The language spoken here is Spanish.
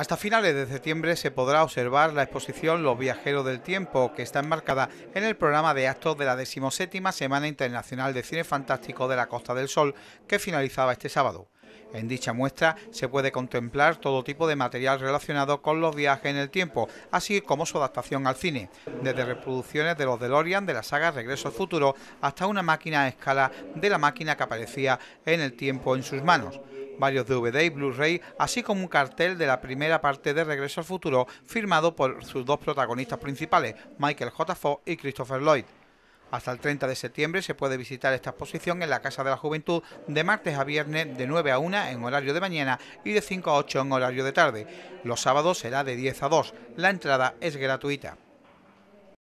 Hasta finales de septiembre se podrá observar la exposición Los Viajeros del Tiempo, que está enmarcada en el programa de actos de la 17 Semana Internacional de Cine Fantástico de la Costa del Sol, que finalizaba este sábado. En dicha muestra se puede contemplar todo tipo de material relacionado con los viajes en el tiempo, así como su adaptación al cine, desde reproducciones de los DeLorean de la saga Regreso al Futuro hasta una máquina a escala de la máquina que aparecía en el tiempo en sus manos varios DVD y Blu-ray, así como un cartel de la primera parte de Regreso al Futuro firmado por sus dos protagonistas principales, Michael J. Fox y Christopher Lloyd. Hasta el 30 de septiembre se puede visitar esta exposición en la Casa de la Juventud de martes a viernes de 9 a 1 en horario de mañana y de 5 a 8 en horario de tarde. Los sábados será de 10 a 2. La entrada es gratuita.